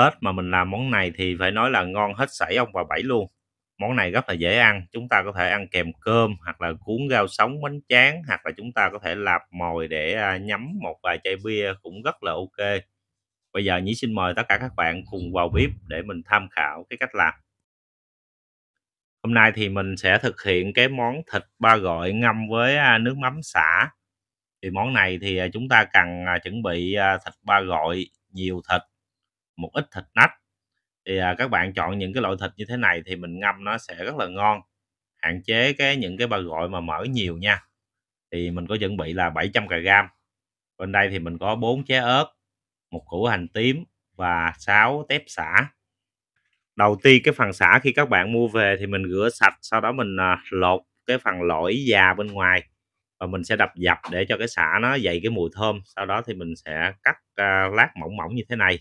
hết mà mình làm món này thì phải nói là ngon hết sảy ông bà bảy luôn. Món này rất là dễ ăn, chúng ta có thể ăn kèm cơm hoặc là cuốn rau sống, bánh tráng hoặc là chúng ta có thể lạp mồi để à, nhắm một vài chai bia cũng rất là ok. Bây giờ Nhí xin mời tất cả các bạn cùng vào bếp để mình tham khảo cái cách làm. Hôm nay thì mình sẽ thực hiện cái món thịt ba gọi ngâm với à, nước mắm xả. Thì món này thì à, chúng ta cần à, chuẩn bị thịt ba gọi, nhiều thịt một ít thịt nách thì à, các bạn chọn những cái loại thịt như thế này thì mình ngâm nó sẽ rất là ngon hạn chế cái những cái bao gọi mà mỡ nhiều nha thì mình có chuẩn bị là 700 cà gram bên đây thì mình có bốn trái ớt một củ hành tím và 6 tép xả đầu tiên cái phần xả khi các bạn mua về thì mình rửa sạch sau đó mình à, lột cái phần lõi già bên ngoài và mình sẽ đập dập để cho cái xả nó dậy cái mùi thơm sau đó thì mình sẽ cắt à, lát mỏng mỏng như thế này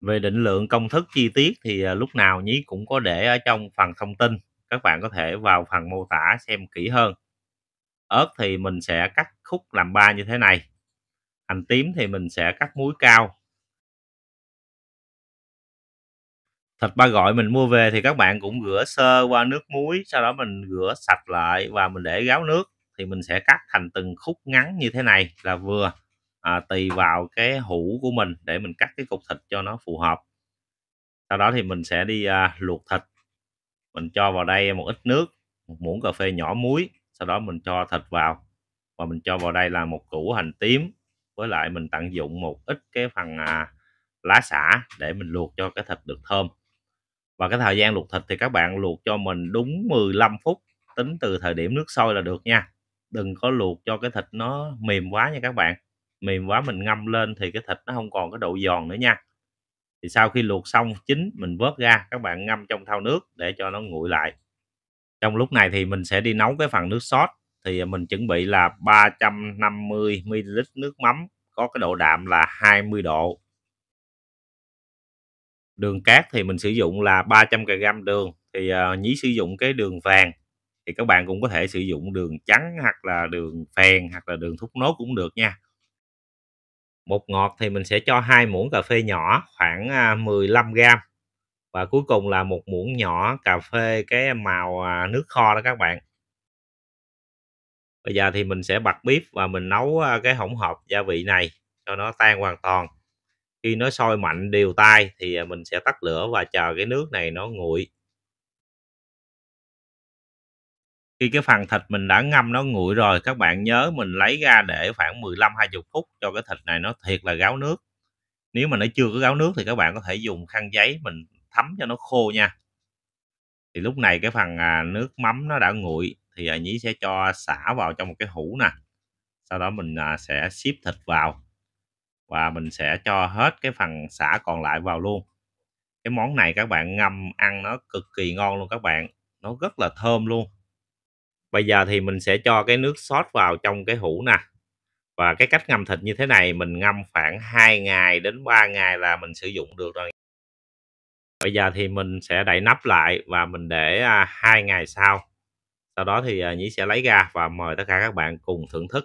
về định lượng công thức chi tiết thì, à, lúc nào Nhí cũng có để ở trong phần thông tin, các bạn có thể vào phần mô tả xem kỹ hơn. Ớt thì mình sẽ cắt khúc làm ba như thế này. Hành tím thì mình sẽ cắt muối cao. Thịt ba gọi mình mua về thì các bạn cũng rửa sơ qua nước muối, sau đó mình rửa sạch lại và mình để ráo nước thì mình sẽ cắt thành từng khúc ngắn như thế này là vừa à, tùy vào cái hũ của mình để mình cắt cái cục thịt cho nó phù hợp sau đó thì mình sẽ đi à, luộc thịt mình cho vào đây một ít nước một muỗng cà phê nhỏ muối sau đó mình cho thịt vào và mình cho vào đây là một củ hành tím với lại mình tận dụng một ít cái phần à, lá xả để mình luộc cho cái thịt được thơm và cái thời gian luộc thịt thì các bạn luộc cho mình đúng 15 phút tính từ thời điểm nước sôi là được nha đừng có luộc cho cái thịt nó mềm quá nha các bạn mềm quá mình ngâm lên thì cái thịt nó không còn cái độ giòn nữa nha thì sau khi luộc xong chín mình vớt ra các bạn ngâm trong thau nước để cho nó nguội lại trong lúc này thì mình sẽ đi nấu cái phần nước sốt thì à, mình chuẩn bị là 350 ml nước mắm có cái độ đạm là 20 độ đường cát thì mình sử dụng là 300 g đường thì à, nhí sử dụng cái đường vàng thì các bạn cũng có thể sử dụng đường trắng hoặc là đường phèn hoặc là đường thốt nốt cũng được nha bột ngọt thì mình sẽ cho hai muỗng cà phê nhỏ khoảng 15 à, gram và cuối cùng là một muỗng nhỏ cà phê cái màu à, nước kho đó các bạn bây giờ thì mình sẽ bật bếp và mình nấu à, cái hỗn hợp gia vị này cho nó tan hoàn toàn khi nó sôi mạnh đều tay thì mình sẽ tắt lửa và chờ cái nước này nó nguội Khi cái phần thịt mình đã ngâm nó nguội rồi, các bạn nhớ mình lấy ra để khoảng 15-20 phút cho cái thịt này nó thiệt là ráo nước. Nếu mà nó chưa có ráo nước thì các bạn có thể dùng khăn giấy mình thấm cho nó khô nha. Thì lúc này cái phần à, nước mắm nó đã nguội thì à, nhí sẽ cho xả vào trong một cái hũ nè. Sau đó mình à, sẽ xếp thịt vào và mình sẽ cho hết cái phần xả còn lại vào luôn cái món này các bạn ngâm ăn nó cực kỳ ngon luôn các bạn nó rất là thơm luôn bây giờ thì mình sẽ cho cái nước sốt vào trong cái hũ nè và cái cách ngâm thịt như thế này mình ngâm khoảng 2 ngày đến 3 ngày là mình sử dụng được rồi bây giờ thì mình sẽ đậy nắp lại và mình để à, hai ngày sau sau đó thì à, nhí sẽ lấy ra và mời tất cả các bạn cùng thưởng thức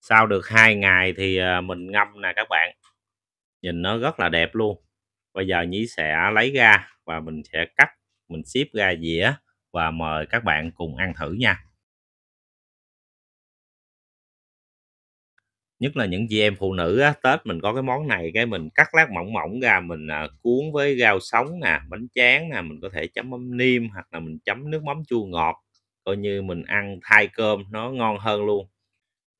sau được hai ngày thì à, mình ngâm nè các bạn nhìn nó rất là đẹp luôn bây giờ nhí sẽ lấy ra và mình sẽ cắt mình ship ra dĩa và mời các bạn cùng ăn thử nha nhất là những chị em phụ nữ á, tết mình có cái món này cái mình cắt lát mỏng mỏng ra mình à, cuốn với rau sống nè bánh chán nè mình có thể chấm mắm niêm hoặc là mình chấm nước mắm chua ngọt coi như mình ăn thay cơm nó ngon hơn luôn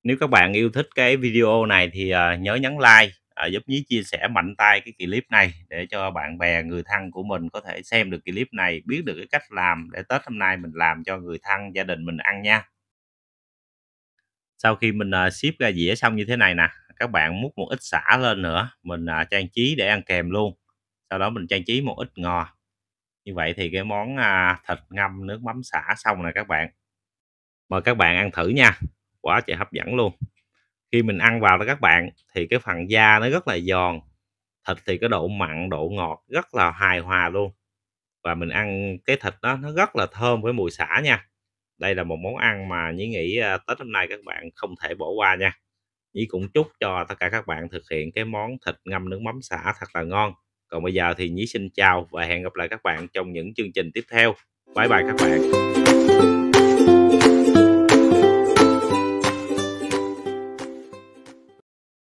nếu các bạn yêu thích cái video này thì à, nhớ nhấn like Ờ, giúp Nhí chia sẻ mạnh tay cái clip này để cho bạn bè người thân của mình có thể xem được clip này biết được cái cách làm để Tết hôm nay mình làm cho người thân gia đình mình ăn nha sau khi mình uh, ship ra dĩa xong như thế này nè các bạn múc một ít xả lên nữa mình ờ, trang trí để ăn kèm luôn sau đó mình trang trí một ít ngò như vậy thì cái món à, thịt ngâm nước mắm xả xong rồi các bạn mời các bạn ăn thử nha quá trời hấp dẫn luôn khi mình ăn vào đó các bạn thì cái phần da nó rất là giòn thịt thì có độ mặn độ ngọt rất là hài hòa luôn và mình ăn cái thịt đó nó rất là thơm với mùi xả nha đây là một món ăn mà nhí nghĩ à, tết hôm nay các bạn không thể bỏ qua nha nhí cũng chúc cho tất cả các bạn thực hiện cái món thịt ngâm nước mắm xả thật là ngon còn bây giờ thì nhí xin chào và hẹn gặp lại các bạn trong những chương trình tiếp theo bye bye các bạn